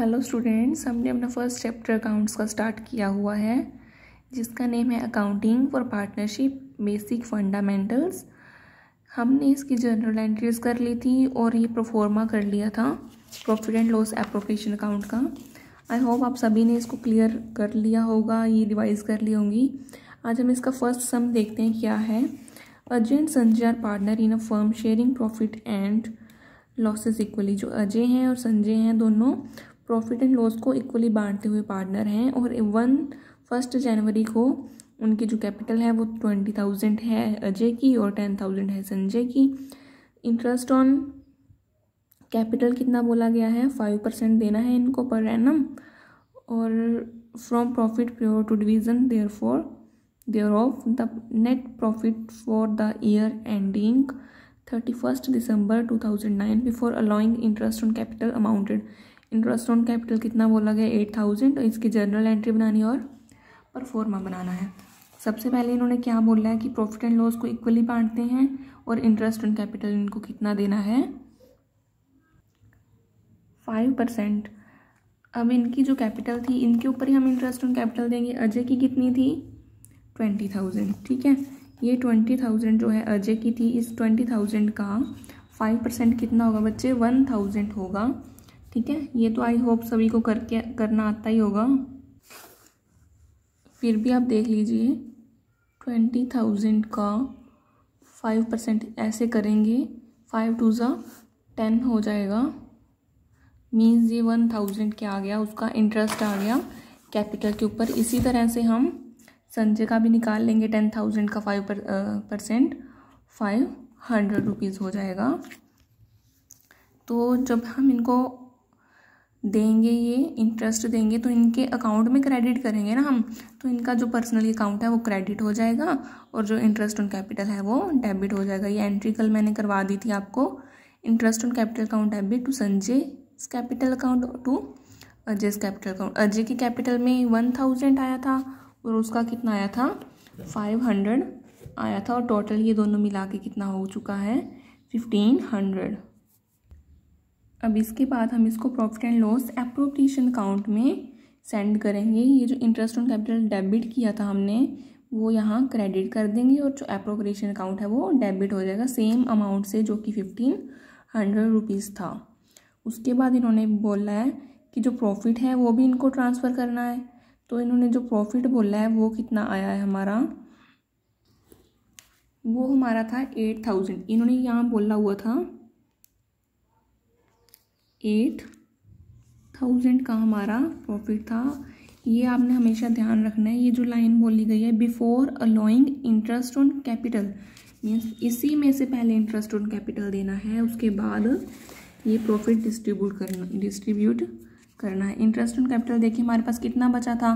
hello students हमने अपना first chapter accounts का स्टार्ट किया हुआ है जिसका नेम है accounting for partnership basic fundamentals हमने इसकी जनरल एंट्रीज कर ली थी और ये प्रोफॉर्मा कर लिया था profit and loss appropriation account का आई होप आप सभी ने इसको क्लियर कर लिया होगा ये रिवाइज कर ली होंगी आज हम इसका फर्स्ट सम देखते हैं क्या है Ajay and Sanjay are partner in a firm sharing profit and losses equally जो अजय हैं और संजय हैं दोनों प्रॉफिट एंड लॉस को इक्वली बांटते हुए पार्टनर हैं और वन फर्स्ट जनवरी को उनकी जो कैपिटल है वो ट्वेंटी थाउजेंड है अजय की और टेन थाउजेंड है संजय की इंटरेस्ट ऑन कैपिटल कितना बोला गया है फाइव परसेंट देना है इनको पर एनम और from profit prior to division there for there of the net profit for the year ending thirty first December two thousand nine before allowing interest on capital amounted interest on capital कितना बोला गया eight thousand तो इसकी general entry बनानी और pro forma बनाना है सबसे पहले इन्होंने क्या बोला है कि प्रॉफिट एंड लॉस को इक्वली बांटते हैं और इंटरेस्ट ऑन कैपिटल इनको कितना देना है फाइव परसेंट अब इनकी जो कैपिटल थी इनके ऊपर ही हम इंटरेस्ट ऑन कैपिटल देंगे अजय की कितनी थी ट्वेंटी थाउजेंड ठीक है ये ट्वेंटी थाउजेंड जो है अजय की थी इस ट्वेंटी थाउजेंड का फाइव परसेंट कितना होगा बच्चे वन थाउजेंड होगा ठीक है ये तो आई होप सभी को करके करना आता ही होगा फिर भी आप देख लीजिए ट्वेंटी थाउजेंड का फाइव परसेंट ऐसे करेंगे फाइव टू ज़ा टेन हो जाएगा मीन्स ये वन थाउजेंड क्या आ गया उसका इंटरेस्ट आ गया कैपिटल के ऊपर इसी तरह से हम संजय का भी निकाल लेंगे टेन थाउजेंड का five percent five hundred rupees हो जाएगा तो जब हम इनको देंगे ये इंटरेस्ट देंगे तो इनके अकाउंट में क्रेडिट करेंगे ना हम तो इनका जो पर्सनल अकाउंट है वो क्रेडिट हो जाएगा और जो इंटरेस्ट ऑन कैपिटल है वो डेबिट हो जाएगा ये एंट्री कल मैंने करवा दी थी आपको interest on capital account debit to Sanjay capital account to Ajay capital account Ajay के कैपिटल में वन थाउजेंड आया था और उसका कितना आया था फाइव हंड्रेड आया था और टोटल ये दोनों मिला के कितना हो चुका है फिफ्टीन हंड्रेड अब इसके बाद हम इसको profit and loss appropriation account में सेंड करेंगे ये जो इंटरेस्ट ऑन कैपिटल डेबिट किया था हमने वो यहाँ क्रेडिट कर देंगे और जो अप्रोप्रिएशन अकाउंट है वो डेबिट हो जाएगा सेम अमाउंट से जो कि फिफ्टीन हंड्रेड रुपीज़ था उसके बाद इन्होंने बोला है कि जो प्रॉफिट है वो भी इनको ट्रांसफ़र करना है तो इन्होंने जो प्रॉफिट बोला है वो कितना आया है हमारा वो हमारा था एट थाउजेंड इन्होंने यहाँ बोला हुआ था एट थाउजेंड का हमारा प्रॉफिट था ये आपने हमेशा ध्यान रखना है ये जो लाइन बोली गई है before allowing interest on capital means इसी में से पहले इंटरेस्ट ऑन कैपिटल देना है उसके बाद ये प्रॉफिट डिस्ट्रीब्यूट करना डिस्ट्रीब्यूट करना है इंटरेस्ट ऑन कैपिटल देखिए हमारे पास कितना बचा था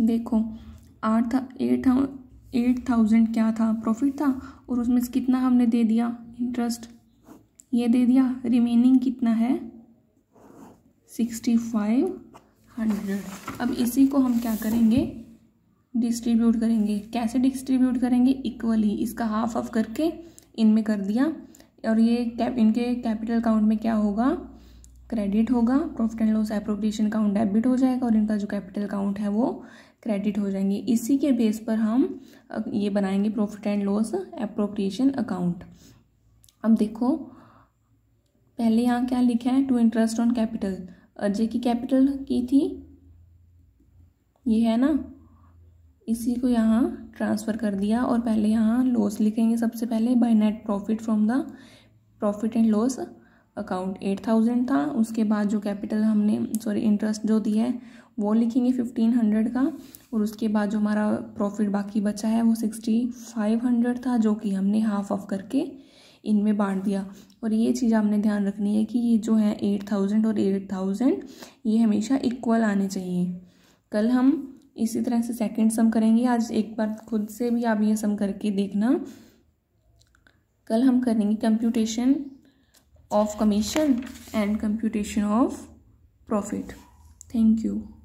देखो आठ था एट था एट थाउजेंड क्या था प्रॉफिट था और उसमें से कितना हमने दे दिया इंटरेस्ट ये दे दिया रिमेनिंग कितना है सिक्सटी फाइव हंड्रेड अब इसी को हम क्या करेंगे डिस्ट्रीब्यूट करेंगे कैसे डिस्ट्रीब्यूट करेंगे इक्वली इसका हाफ ऑफ करके इनमें कर दिया और ये कैप इनके कैपिटल अकाउंट में क्या होगा क्रेडिट होगा profit and loss appropriation account debit हो जाएगा और इनका जो कैपिटल अकाउंट है वो क्रेडिट हो जाएंगे इसी के बेस पर हम ये बनाएंगे profit and loss appropriation account अब देखो पहले यहाँ क्या लिखा है to interest on capital Ajay की कैपिटल की थी ये है ना इसी को यहाँ ट्रांसफ़र कर दिया और पहले यहाँ लॉस लिखेंगे सबसे पहले by net profit from the profit and loss account eight thousand था उसके बाद जो कैपिटल हमने सॉरी इंटरेस्ट जो दिया है वो लिखेंगे फिफ्टीन हंड्रेड का और उसके बाद जो हमारा प्रॉफिट बाकी बचा है वो सिक्सटी फाइव हंड्रेड था जो कि हमने हाफ ऑफ करके इनमें बांट दिया और ये चीज़ आपने ध्यान रखनी है कि ये जो है एट थाउजेंड और एट थाउजेंड ये हमेशा इक्वल आने चाहिए कल हम इसी तरह से सेकंड सम करेंगे आज एक बार खुद से भी आप ये सम करके देखना कल हम करेंगे computation of commission and computation of profit thank you